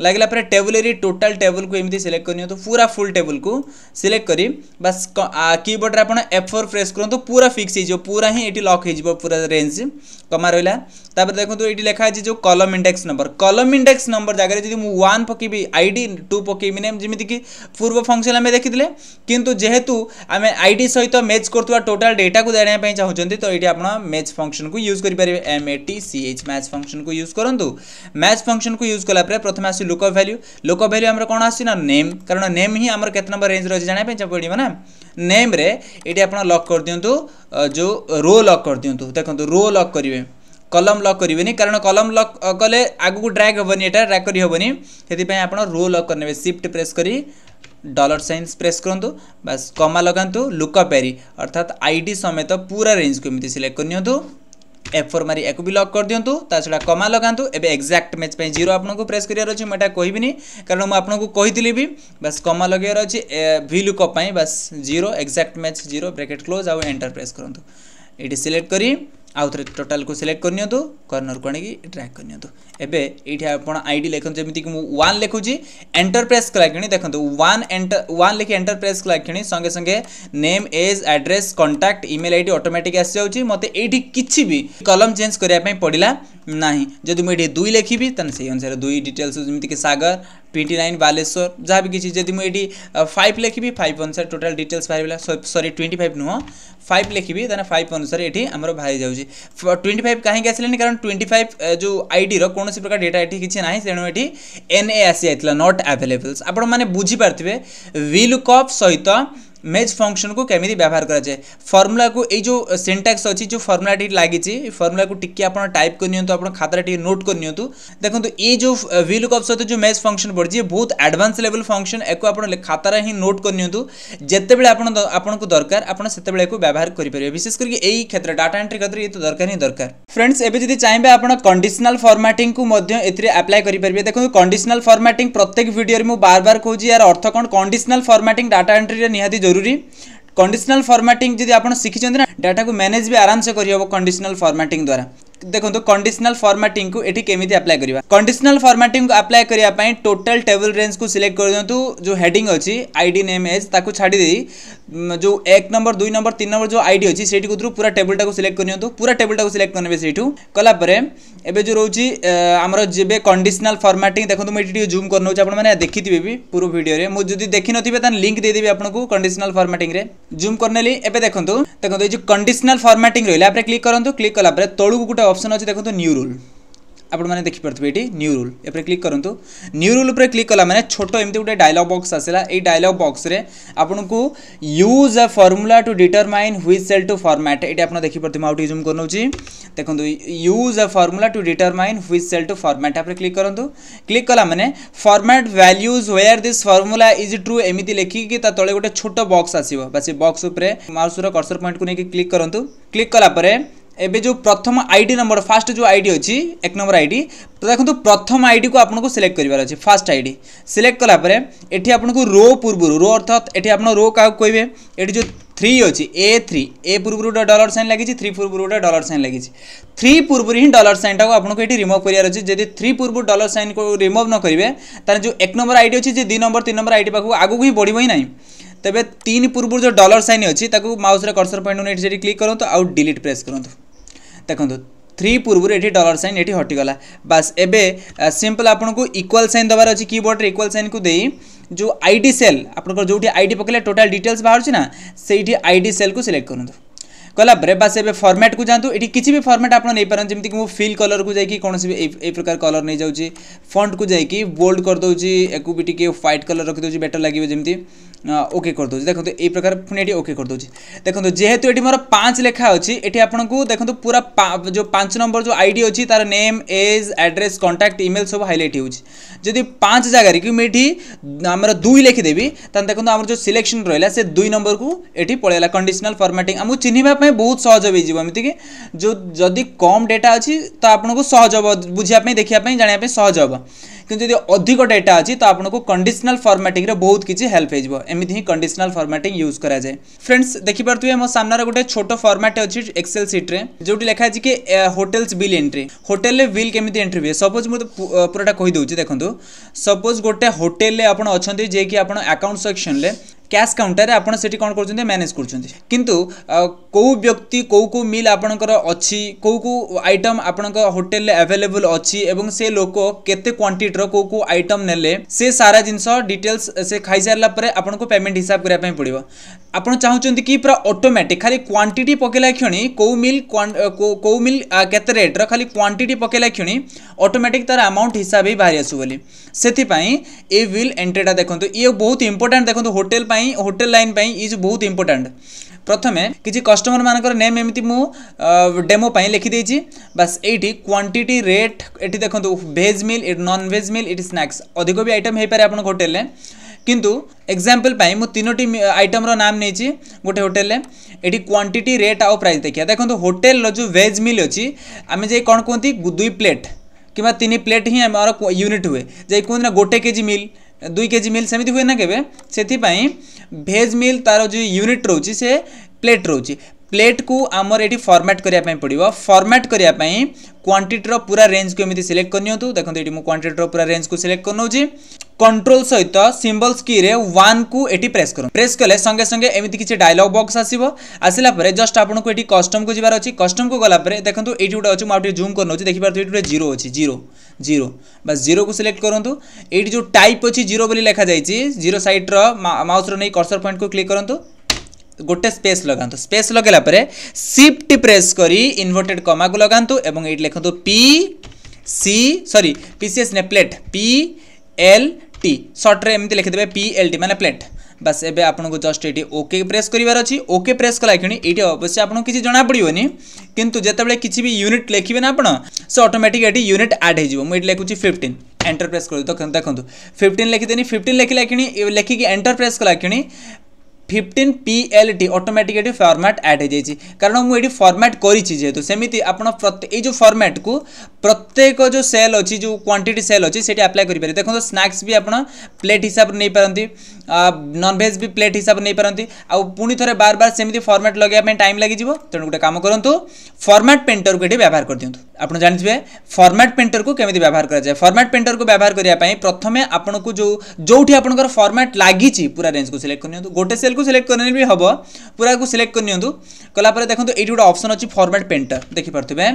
[SPEAKER 1] लगला टेबुलरी टोटाल टेबुल को एमती सिलेक्ट करनी तो पूरा फुल टेबुल को सिलेक्ट कर बास कीबोर्ड में आज एफ फोर फ्रेस करूँ तो पूरा फिक्स हो पूरा ही ये लक हो पूरा रेज कमा रहा देखो ये लिखा है जो column index number column index number जगह जब वन पकेबी आई डी टू पकेबी ने जमीक पूर्व फंक्शन आम देखी कितु जेहेतु आम आई डी सहित मैच कर टोटाल डेटा को जाना चाहूँ तो ये आप मैच फंक्शन को यूज करेंगे M A T C H match function को यूज करूँ मैच फंक्शन को यूज कला प्रथम आस লুকঅপ ভ্যালু লুকঅপ ভ্যালু আমার কোণ আসছে না নেম কারণ নেম হি আমার কত নম্বর রেঞ্জ রয়েছে জাঁয়া পড়ব না নেম্রে এটি আপনার লক করে দিও যে রো লক করে দিও দেখুন রো লক করবে কলম লক করবেনি কারণ কলম লক কলে আগুক ড্রাগ হবনি এটা ড্রাগ করি হবনি সেই আপনার রো লক করে নেবে সিফ্ট প্রেস করে डॉलर साइन प्रेस करूँ बस कमा लगातु लुकअप एरी अर्थात आईडी समेत पूरा रेंज को एमती सिलेक्ट कर एफ फोर मारी या भी लक कर दिंतु छड़ा कमा लगातु एवं एक्जाक्ट मैच पर जीरो आपको प्रेस करार अच्छे मुझे कहबिनी कारण मुझको कही भी बास कमा लगे अच्छे भी लुकअप बास zero exact match zero bracket close आउ एंटर प्रेस करूँ ये सिलेक्ट करी आउ थे टोटाल को सिलेक्ट करनी कर्नर को आणिक करनी एवं ये आप आई डी लिखते जमीक वन लिखुची एंटर प्रेस कि देखो वन एंटर वन लिखी एंटर प्रेस कि संगे संगे name age address contact email I D automatic आसी जाऊँगी मत ये किसी भी कलम चेंज करने पड़ा ना जब मुझे दुई लिखी तेनाली से अनुसार दुई डिटेल्स जमीक सगर ट्वेंटी नाइन बालेश्वर जहाँ भी किसी जदि मुझे फाइव लिखी फाइव अनुसार टोटाल डिटेल्स बाहर सरी ट्वेंटी फाइव नुह फाइव लिखी तेना फाइव अनुसार ये आम बाहरी जाऊँगी ट्वेंटी फाइव कहीं आसलानी कारण ट्वेंटी फाइव जो आईडी कौन प्रकार डेटा ये किसी ना तेणु ये एन ए आसी जाता नट आभेलेबल्स आपने मैंने बुझीपारे भि लुकअप सहित मेज फंक्शन को कमि व्यवहार कराए फर्मुला को यो सेटाक्स अच्छी जो फर्मुला लगी फर्मुला को टी आप टाइप करनीतारा टी नोट करनी देखो तो ये जो व्यूलुकअप सहित तो जो मेज फंक्शन पड़ी बहुत आडभांस लेवल फंक्शन एक खातार ही नोट करनी जितेबाला आपको दरकार आपड़े से व्यवहार करेंगे विशेष करके यही क्षेत्र डाटा एंट्री क्षेत्र ये तो दरकार ही दरकार फ्रेंड्स एवं जी चाहिए आप कंडसनाल फर्माटिंग कोई करेंगे देखो कंडीशनल तो फर्माट प्रत्येक भिडियो में बार बार कहूँ यार अर्थ कौन कंडसनाल फर्माटिंग डाटा एंट्री निहाती जरूरी कंडीशनल फॉर्मेटिंग जी आप शिखिंट डाटा को मैनेज भी आराम से करहब कंडीशनल फॉर्मेटिंग द्वारा देखो तो कंडीशनल फॉर्मेटिंग को एटी केमिति अप्लाई करिबा कंडीशनल फॉर्मेटिंग को अप्लाई करिया पई टोटल टेबल रेंज को सिलेक्ट कर दंतु जो हेडिंग अछि आईडी नेम एज ताकू छाडी दे जो एक नंबर दुई नंबर तीन नंबर जो आईडी अछि सेटी को थ्रू पूरा टेबल टा को सिलेक्ट करनियंतु पूरा टेबल टा को सिलेक्ट करनेबे सेठु कला परे एबे जो रहउछि हमरो जेबे कंडीशनल फॉर्मेटिंग देखंतु मै एटी जूम करनो छ आपन माने देखिथिबे भी पूरा वीडियो रे मु जदी देखि नथिबे त लिंक दे देबे आपनकू कंडीशनल फॉर्मेटिंग रे जूम करनेली एबे देखंतु देखंतु ए जो कंडीशनल फॉर्मेटिंग रहले आपरे क्लिक करंतु क्लिक कला परे तळु को गुटा अप्सन अच्छे देखो न्यू रूल आपने देखिपे ये न्यू रूल एपर क्लिक करूँ न्यू रूल पर क्लिक कला मैंने छोट एम गोटे डायलग बक्स आसा ये डायलग बक्स आपको use a formula to determine which cell to format ये आप देखिपे मुझे जूम कर देखो use a formula to determine which cell to format आप क्लिक करूँ क्लिक कला मैंने format values where are this formula is true एम लिखिक तले गोटे छोट बक्स आसो बक्स उपर कर्सर पॉइंट को लेकिन क्लिक करूँ क्लिक कलापर एबे जो प्रथम आईडी नंबर फास्ट जो आईडी अच्छी एक नंबर आईडी तो देखो प्रथम आईडी को आपको सिलेक्ट करार अच्छे फास्ट आईडी सिलेक्ट कलापर ये आपको रो पूर्व रो अर्थात ये आप रो क्या कहे ये जो थ्री अच्छी ए थ्री ए पूर्व गोटे डलर सैन लगी थ्री पूर्व गोटे डलर सैन लगी थ्री पूर्व ही डलर सैन टाक आपको ये रिमुव करार अच्छे जब थ्री पूर्व डलर सैन को रिमुव न करेंगे तेज जो एक नंबर आईडी अच्छी दु नंबर तीन नंबर आईडी पाक आगे ही बढ़ ना तेज तीन पूर्व जो डलर सैन अच्छी माउस कर्सर पॉइंट नहीं क्लिक करूँ आउ डिलीट प्रेस करूँ देखो थ्री पूर्व ये डलर सैन ये हटिगला बास एबे सिंपल आपको इक्वाल सैन देवार अच्छे कीबोर्ड इक्वाल सैन को दे जो आई डी सेल आप जो आई डी पकड़े टोटाल डिटेल्स बाहर ना से आई डी सेल को सिलेक्ट करूँ कला बास एवं फर्मेट को जातु ये किसी भी फर्मेट आप पारे जमी फिल कलर को जाकि कौन सी भी प्रकार कलर नहीं जाऊँगी फंड को जाकि बोल्ड करदे व्हाइट कलर रखिदे बेटर लगे जमी ওকে করেদি দেখুন এই প্রকার পুঁ এটি ওকে করেদি দেখুন যেহেতু এটি মোট পাঁচ লেখা অছি এটি আপনার দেখুন পুরা যে পাঁচ নম্বর যে আইডি অছি তার name age address contact email সব হাইলাইট হচ্ছে যদি পাঁচ জায়গার কি মু এটি আমার দুই লেখিদেবি তাহলে দেখুন আমার যে সিলেকশন রহলা সে দুই নম্বর কু এটি পড়াইলা কন্ডিশনাল ফর্মাটিং আমি চিহ্নবা বহুত সহজ হয়ে যাব এমিতিকি যদি কম ডেটা অছি তো আপনার সহজ হব বুঝা দেখা জাঁয়া সহজ হব किंतु जब अधिक डेटा अच्छी तो आपको कंडीशनाल फर्माटिंग बहुत किसी हेल्प होमती ही कंडीशनाल फर्माटिंग यूज कराए फ्रेंड्स देखिपे मो सामने गोटे छोट फर्माट अच्छी एक्सएल रे जो लिखा है कि hotels bill entry hotel bill के एंट्री हुए सपोज मुझे पूरा कहीदे देखो सपोज गोटे होटेल आपड़ अच्छा जेकि आप अकाउंट सेक्शन में କ୍ୟାସ୍ କାଉଣ୍ଟରରେ ଆପଣ ସେଠି କ'ଣ କରୁଛନ୍ତି ମ୍ୟାନେଜ୍ କରୁଛନ୍ତି କିନ୍ତୁ କେଉଁ ବ୍ୟକ୍ତି କେଉଁ କେଉଁ ମିଲ୍ ଆପଣଙ୍କର ଅଛି କେଉଁ କେଉଁ ଆଇଟମ୍ ଆପଣଙ୍କ ହୋଟେଲରେ ଆଭେଲେବୁଲ୍ ଅଛି ଏବଂ ସେ ଲୋକ କେତେ କ୍ୱାଣ୍ଟିଟିର କେଉଁ କେଉଁ ଆଇଟମ୍ ନେଲେ ସେ ସାରା ଜିନିଷ ଡିଟେଲ୍ସ ସେ ଖାଇସାରିଲା ପରେ ଆପଣଙ୍କୁ ପେମେଣ୍ଟ ହିସାବ କରିବା ପାଇଁ ପଡ଼ିବ ଆପଣ ଚାହୁଁଛନ୍ତି କି ପୁରା ଅଟୋମେଟିକ୍ ଖାଲି କ୍ୱାଣ୍ଟିଟି ପକେଇଲା କ୍ଷଣି କେଉଁ ମିଲ୍ କେଉଁ ମିଲ୍ କେତେ ରେଟ୍ର ଖାଲି କ୍ୱାଣ୍ଟିଟି ପକେଇଲା କ୍ଷଣି ଅଟୋମେଟିକ୍ ତାର ଆମାଉଣ୍ଟ ହିସାବ ହିଁ ବାହାରି ଆସୁ ବୋଲି ସେଥିପାଇଁ ଏ ୱିଲ୍ ଏଣ୍ଟ୍ରିଟା ଦେଖନ୍ତୁ ଇଏ ବହୁତ ଇମ୍ପୋର୍ଟାଣ୍ଟ ଦେଖନ୍ତୁ ହୋଟେଲ ପାଇଁ হোটেল লাইন ইজ বহুত ইম্পর্টাট প্রথমে কিছু কষ্টমর মানকর নেম এমনি মু ডেমো পাই লিখি দিয়েছি বাস এইটি কোয়ান্টিটি রেট এটি দেখুন ভেজ মিল এটি নন ভেজ মিল এটি স্ন্যাক্স অধিক বি আইটম হয়ে পারে আপনার হোটেলে কিন্তু এক্সাম্পল পাই মু তিনোটি আইটমর নাম নেইছি গোটে হোটেলে এটি কোয়ান্টিটি রেট আও প্রাইস দেখিয়া দেখুন হোটেল যে ভেজ মিল অছি আমি যে কোণ কুহতি দুই প্লেট কিংবা তিন প্লেট হি আমার ইউনিট হুয়ে যাই কুহতি না গোটে কেজি মিল दुई के जी मिल सेमती हुए ना সেপাই भेज मिल तार जो यूनिट रोच से प्लेट रोच प्लेट को आमर ये फर्माट करने पड़ो फर्माट करने क्वांटीटर पूरा रेंज को सिलेक्ट करनी देखते ये क्वांटीटर पूरा रेंज को सिलेक्ट करना कंट्रोल सहित सिंबल की रे वन को ये प्रेस कर प्रेस कले संगे संगे एम कि डायलग बक्स आसो आसला जस्ट आपको ये कस्टम को जबार अच्छी कस्टम को गलापर देखो ये गोटे अच्छे मुझे जूम कर देखिपारे गोटे जीरो अच्छी जीरो जीरो बस जीरो को सिलेक्ट करूँ ये जो टाइप अच्छी जीरो लिखा जाइए जीरो सैड्र माउस नहीं कर्सर पॉइंट को क्लिक करूँ गोटे स्पेस लगातु स्पेस लगे सिफ्ट प्रेस कर इनवर्टेड कमा को लगातु और ये लिखुद पी सी सरी पी सी एस ने प्लेट पी एल टी सर्ट्रे एमती लिखिदेवे पी एल टी मैंने प्लेट बस एवं आपको जस्ट ये ओके प्रेस करार अच्छी ओके प्रेस कला क्षणी ये अवश्य आपको किसी जना पड़ोनी कितु जितेबाला किसी भी यूनिट लिखे ना आपड़ से अटोमेटिक ये यूनिट आड हो मुझे लिखुची फिफ्टन एंटर प्रेस कर देखो फिफ्टन लिखिदे फिफ्टन लिखला कि लिखिकी एंटर प्रेस कला कि fifteen P L T automatic format add हो कारण मुझे फर्माट करेतु सेमती आप जो फर्माट को प्रत्येक जो सेल अच्छी जो क्वांटिट सेल अच्छी से आप्लाय करेंगे देखो स्नाक्स भी आप प्लेट हिसाब से नहीं पारती नन्भेज भी प्लेट हिसाब नहीं पारती आउनी थे बार बार सेमती फर्माट लगे टाइम लगे तेणु गोटे काम करूँ फर्माट पेटर को ये व्यवहार कर दिंतु आप जानते फर्माट प्रिंटर को कमी व्यवहार कराए फर्माट प्रिंटर को व्यवहार करने प्रथम आपको जो जो आप फर्माट लगी पूरा रेज को सिलेक्ट करनी गोटे सेल को सिलेक्ट करने भी हम पूरा सिलेक्ट करनी कलापर देखो ये गोटे अप्सन अच्छी फर्माट प्रिंटर देखिपे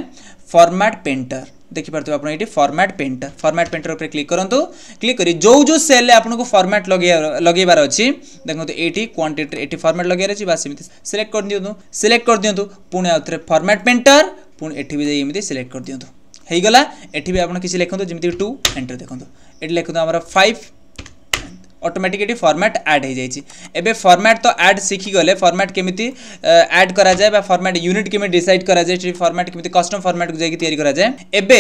[SPEAKER 1] फर्माट प्रिंटर देखिपे आप फर्माट प्रिंटर फर्माट प्रिंटर उपर क्लिक करूँ क्लिक कर जो जो सेल आपको फर्माट लगे लगे अच्छी देखो ये क्वांटिटी ये फर्माट लगे सिलेक्ट कर दिखुद सिलेक्ट कर दिखुद पुणे आउ थे फर्माट प्रिंटर ପୁଣି ଏଠି ବି ଯାଇ ଏମିତି ସିଲେକ୍ଟ କରିଦିଅନ୍ତୁ ହେଇଗଲା ଏଠି ବି ଆପଣ କିଛି ଲେଖନ୍ତୁ ଯେମିତିକି ଟୁ ଏଣ୍ଟର ଦେଖନ୍ତୁ ଏଠି ଲେଖନ୍ତୁ ଆମର ଫାଇଭ୍ ଅଟୋମେଟିକ୍ ଏଠି ଫର୍ମାଟ୍ ଆଡ଼୍ ହେଇଯାଇଛି ଏବେ ଫର୍ମାଟ୍ ତ ଆଡ଼୍ ଶିଖିଗଲେ ଫର୍ମାଟ୍ କେମିତି ଆଡ଼୍ କରାଯାଏ ବା ଫର୍ମାଟ୍ ୟୁନିଟ୍ କେମିତି ଡିସାଇଡ଼୍ କରାଯାଏ ସେଠି ଫର୍ମାଟ୍ କେମିତି କଷ୍ଟମ୍ ଫର୍ମାଟ୍କୁ ଯାଇକି ତିଆରି କରାଯାଏ ଏବେ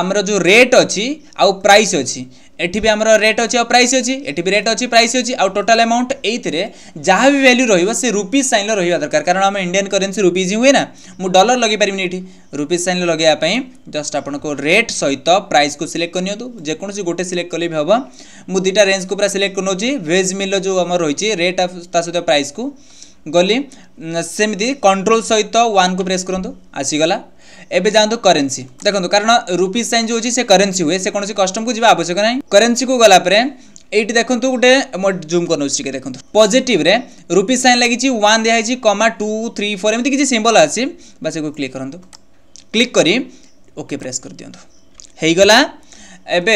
[SPEAKER 1] ଆମର ଯେଉଁ ରେଟ୍ ଅଛି ଆଉ ପ୍ରାଇସ୍ ଅଛି एटी भी आमर रेट अच्छे प्राइस अच्छी एटी भी रेट अच्छी प्राइस अच्छी आउ टोटल अमाउंट ये जहाँ भी वैल्यू रोह से रूपीज सैन रही दरकार कारण आम इंडियान करेन्सी रूपीज हुए ना मुझ डलर लगे पारे ये रूपीज सैन लगे जस्ट आपको रेट सहित प्राइस को सिलेक्ट करनी जो गोटे सिलेक्ट कले भी हम मुझ दुटा रेज को पूरा सिलेक्ट करना भेज मिल जो आम रही रेट सहित प्राइस को गली सेमती कंट्रोल सहित वन को प्रेस करूँ तो, आसीगला एवं जातु करेन्सी देखो कारण रूपीज चेंज से करेन्सी हुए से कौन कस्टम को जीवा आवश्यक ना करेन्सी को गलापर ये देखो गोटे जूम कर देखो पजिटे रूपीज सैन लगी वन दिखाई कमा टू थ्री फोर एमती किसी सिम्बल आसी बस क्लिक करूँ क्लिक कर ओके प्रेस कर दिंतु होगला एबे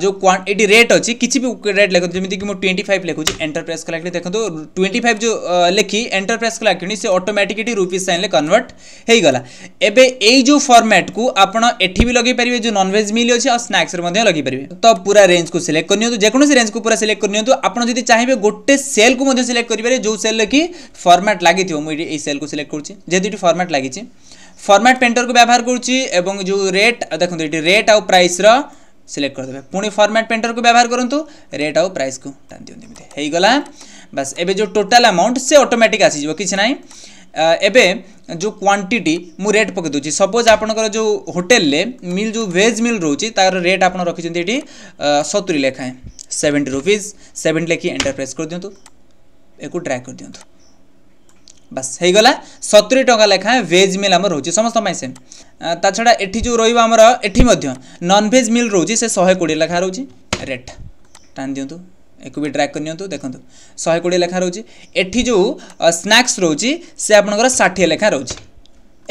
[SPEAKER 1] जो क्वांटिटी रेट अच्छी किसी भी रेट लिखते जमी ट्वेंटी फाइव लिखुची एंटर प्रेस कला देखो ट्वेंटी फाइव जो लिखी एंटर प्रेस कला से अटोमेटिक रूपीज सैन में कनवर्ट होगा एवं यही जो फर्मेट को आप भी लगे पारे जो नन्वेज मिल अच्छी और स्नाक्स लगे पारे तो पूरा रेज को सिलेक्ट करनी जोसी रेज को पूरा सिलेक्ट करनी आपड़ चाहिए गोटे सेल को सिलेक्ट करेंगे जो सेल कि फर्मेट लगे थोड़ी सेल को सिलेक्ट करुँच जेहतुट फर्मेट लगी फर्मेट पेंटर को व्यवहार करुँच जो रेट देखो ये रेट आउ प्राइस रहा सिलेक्ट करदे पुणी फर्माट पेंटर को व्यवहार करूँ रेट आउ प्राइस को टाइम दिखाते बास एवं जो टोटाल आमाउंट से अटोमेटिक आसीज कि ना एबे जो क्वांटिटी मुझे रेट पकईदे सपोज आपंकर जो होटेल मिल जो भेज मिल रोचे तार रेट आप रखी सतुरी लेखाएं सेवेन्टी रुपीज सेवेन्टी लेखि एंटरप्राइज कर दिंतु एक ट्राए कर दिंतु बास हो गला सतुरी टाँह लेखाए भेज मिल आम रोचे समस्त सेम ता एटी जो रही आमर एटी भेज मिल रोचे से शहे कोड़े लेखा रोचे रेट टाँग दिंतु एक भी ट्राक कर देखो शहे कोड़े लेखा रोचे एटी जो स्नाक्स रोचे से आपंकर षाठी लेखा रोचे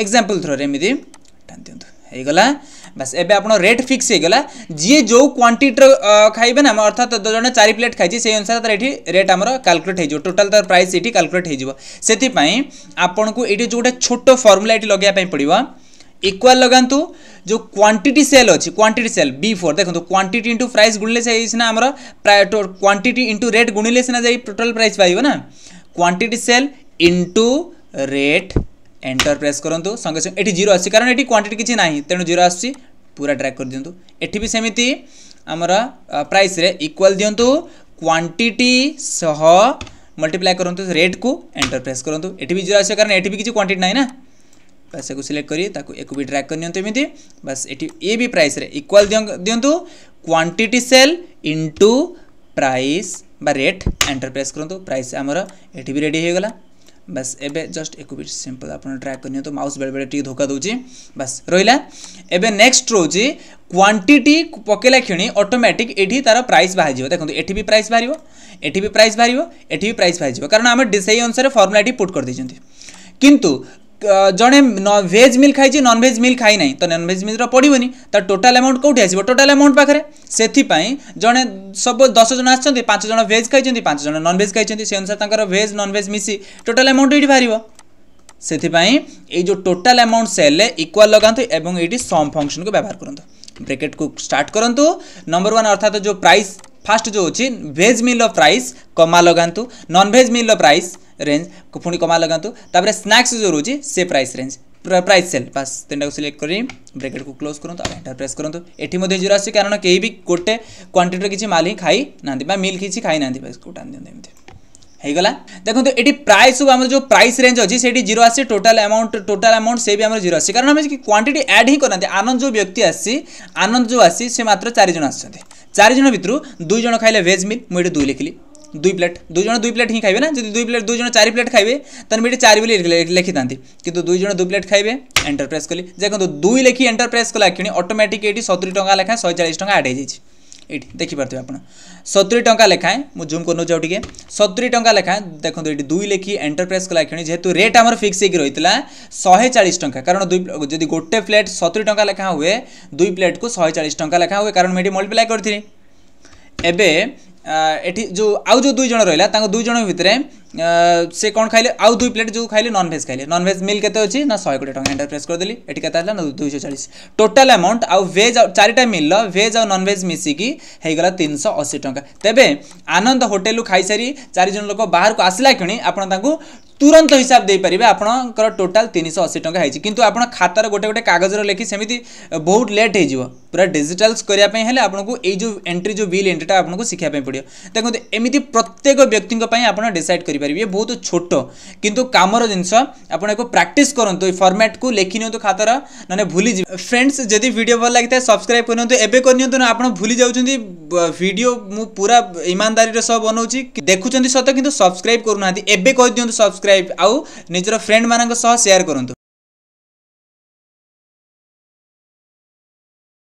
[SPEAKER 1] एक्जामपल थ्रो एमती टाँग दिंतु हो बस एवं आप रेट फिक्स होगा जी जो क्वांटीटर खाइबे ना अर्थात तो जो चार प्लेट खाई से अनुसार तर ये रेट आम कालकुलेट हो टोटाल तर प्राइस ये कालकुलेट होती गोटे छोट फर्मुला लगे पड़ो इक्वाल लगा जो क्वांटिटी सेल अच्छी क्वांटिटी सेल बी फोर देखो क्वांटिटी इंटू प्राइस गुणिले सेना प्राय क्वांटिटी इंटू रेट गुणिले सिना जाए टोटाल प्राइस पाइबना quantity cell into rate enter करूँ संगे संगे সঙ্গে এটি জিরো আসছে ये এটি কোয়ান্টিটি ना तेणु जीरो জিরো আসছে পুরা ট্র্যাক করে দিও এটি বি সেমিতি আমার প্রাইসরে ইকুয়াল দিও मल्टीप्लाय करूँ रेट को एंटर प्रेस करूँ ये भी जीरो आस कारण ये किसी क्वांटिट ना बस ये सिलेक्ट कर ट्राक कर ट्रैक बस ये ये भी प्राइस इक्वाल दिंतु क्वांटिटी सेल इंटु प्राइस बा रेट एंटर प्रेस करूँ प्राइस आमर ये भी रेडी होगा ବାସ୍ ଏବେ ଜଷ୍ଟ ୟାକୁ ବି ସିମ୍ପଲ୍ ଆପଣ ଟ୍ରାକ୍ କରିନିଅନ୍ତୁ ମାଉସ୍ ବେଳେବେଳେ ଟିକେ ଧୋକା ଦେଉଛି ବାସ୍ ରହିଲା ଏବେ ନେକ୍ସଟ ରହୁଛି କ୍ୱାଣ୍ଟିଟି ପକେଇଲା କ୍ଷଣି ଅଟୋମେଟିକ୍ ଏଠି ତା'ର ପ୍ରାଇସ୍ ବାହାରିଯିବ ଦେଖନ୍ତୁ ଏଠି ବି ପ୍ରାଇସ୍ ବାହାରିବ ଏଠି ବି ପ୍ରାଇସ୍ ବାହାରିବ ଏଠି ବି ପ୍ରାଇସ୍ ବାହାରିଯିବ କାରଣ ଆମେ ସେଇ ଅନୁସାରେ ଫର୍ମୁଲା ଏଠି ପୁଟ୍ କରିଦେଇଛନ୍ତି କିନ୍ତୁ জনে ভেজ মিল খাইছি ননভেজ মিল খাই না তো ননভেজ মিলর পড়বনি তার টোটাল আমাউন্ট কোটি আসবে টোটাল আমাউন্ট পাখে সেপাই জনে সব দশ জন আসছেন পাঁচ জন ভেজ খাইছেন পাঁচ জন ননভেজ খাইছেন সে অনুসারে তাঁর ভেজ ননভেজ মিশি টোটাল আমাউন্ট এটি বাহার ସେଥିପାଇଁ ଏଇ ଯେଉଁ ଟୋଟାଲ୍ ଆମାଉଣ୍ଟ ସେଲ୍ରେ ଇକ୍ୱାଲ୍ ଲଗାନ୍ତୁ ଏବଂ ଏଇଠି ସମ୍ ଫଙ୍କସନ୍କୁ ବ୍ୟବହାର କରନ୍ତୁ ବ୍ରେକେଟ୍କୁ ଷ୍ଟାର୍ଟ କରନ୍ତୁ ନମ୍ବର ୱାନ୍ ଅର୍ଥାତ୍ ଯେଉଁ ପ୍ରାଇସ୍ ফার্স্ট যে হচ্ছে ভেজ মিল প্রাইস কমা লগাতু non veg meal price range পুঁ কমা লগাতু তাপরে স্নাক্স যে রয়েছে সে প্রাইস রেঞ্জ প্রাইস সেল বাস তিনটাকে সিলেক্ট করি ব্রেকেট কু ক্লোজ করুন আর এন্টার প্রেস করুন এটি মধ্যে জিরো আসছে কারণ কেই বি গোটে কোয়ান্টিটির কিছু মাল হি খাই না বা মিল কিছু খাই না বাসু টান দিও এমনি ହେଇଗଲା ଦେଖନ୍ତୁ ଏଠି ପ୍ରାଇସ୍ ସବୁ ଆମର ଯେଉଁ ପ୍ରାଇସ୍ ରେଞ୍ଜ ଅଛି ସେଇଠି ଜିରୋ ଆସିଛି ଟୋଟାଲ୍ ଆମାଉଣ୍ଟ ଟୋଟାଲ୍ ଆମାଉଣ୍ଟ ସେ ବି ଆମର ଜିରୋ ଆସିଛି କାରଣ ଆମେ କ୍ୱାଣ୍ଟିଟି ଆଡ଼୍ ହିଁ କରିନାହାନ୍ତି ଆନନ୍ଦ ଯେଉଁ ବ୍ୟକ୍ତି ଆସିଛି ଆନନ୍ଦ ଯେଉଁ ଆସିଛି ସେ ମାତ୍ର ଚାରିଜଣ ଆସିଛନ୍ତି চারিজন ভিতর দুইজন খাইলে ভেজ মিল মু এটি দুই লিখিলি দুই প্লেট দুইজন দুই প্লেট হি খাইবে না যদি দুই প্লেট দুইজন চারি প্লেট খাইবে তাহলে এটি চারি বলে লেখিথান্তি কিন্তু দুইজন দুই প্লেট খাইবে এন্টার প্রেস কলি দেখুন দুই লেখি এন্টার প্রেস কলা ক্ষণি অটোমেটিক এটি সতুরি টাকা লেখা শহে চাশ টাকা আড হয়ে যাই ଏଇଠି ଦେଖିପାରୁଥିବେ ଆପଣ ସତୁରି ଟଙ୍କା ଲେଖାଏଁ ମୁଁ ଜୁମ୍ କରିନେଉଛି ଆଉ ଟିକେ ସତୁରି ଟଙ୍କା ଲେଖାଏଁ ଦେଖନ୍ତୁ ଏଇଠି ଦୁଇ ଲେଖି ଏଣ୍ଟରପ୍ରାଇଜ୍ କଲା କ୍ଷଣି ଯେହେତୁ ରେଟ୍ ଆମର ଫିକ୍ସ ହେଇକି ରହିଥିଲା ଶହେ ଚାଳିଶ ଟଙ୍କା କାରଣ ଦୁଇ ଯଦି ଗୋଟେ ପ୍ଲେଟ୍ ସତୁରି ଟଙ୍କା ଲେଖା ହୁଏ ଦୁଇ ପ୍ଲେଟ୍କୁ ଶହେ ଚାଳିଶ ଟଙ୍କା ଲେଖା ହୁଏ କାରଣ ମୁଁ ଏଠି ମଲ୍ଟିପ୍ଲାଏ କରିଥିଲି ଏବେ ଏଠି ଯେଉଁ ଆଉ ଯେଉଁ ଦୁଇ ଜଣ ରହିଲା ତାଙ୍କ ଦୁଇ ଜଣ ଭିତରେ ସେ କ'ଣ ଖାଇଲେ ଆଉ ଦୁଇ ପ୍ଲେଟ୍ ଯେଉଁ ଖାଇଲେ ନନ୍ଭେଜ୍ ଖାଇଲେ ନନ୍ଭେଜ୍ ମିଲ୍ କେତେ ଅଛି ନା ଶହେ କୋଡ଼ିଏ ଟଙ୍କା ଏଣ୍ଟର ପ୍ରେସ୍ କରିଦେଲି ଏଠି କେତେ ହେଲା ନା ଦୁଇଶହ ଚାଳିଶ ଟୋଟାଲ୍ ଆମାଉଣ୍ଟ ଆଉ ଭେଜ୍ ଆଉ ଚାରିଟା ମିଲ୍ର ଭେଜ୍ ଆଉ ନନ୍ଭେଜ୍ ମିଶିକି ହେଇଗଲା ତିନିଶହ ଅଶୀ ଟଙ୍କା ତେବେ ଆନନ୍ଦ ହୋଟେଲରୁ ଖାଇସାରି ଚାରିଜଣ ଲୋକ ବାହାରକୁ ଆସିଲା କ୍ଷଣି ଆପଣ ତାଙ୍କୁ तुरंत हिसाब दे पारे आप टोटाल तीन सौ अशी टाँग कि आप खातार गोटे गोटे कागजर लिखि सेमती बहुत लेट हो पूरा डिजिटल्स करने आपको यो एंट्री जो बिल एंट्रीटा आपको शिखापी पड़ो देखो एमती प्रत्येक व्यक्ति आप डिसाइड करेंगे बहुत छोट कितु कमर जिनस प्राक्ट करूँ फर्माट को लेखी नि खातार ना भूल जी फ्रेंड्स जदि भिड भल लगी था सब्सक्राइब करनी एवं करनी ना आप भूली जाऊँच भिड मुझ पूरा ईमानदारी सह बना देखुं सत कि सब्सक्राइब करना एवं कह सब्सक्राइब ସବସ୍କ୍ରାଇବ୍ ଆଉ ନିଜର ଫ୍ରେଣ୍ଡ ମାନଙ୍କ ସହ ସେୟାର କରନ୍ତୁ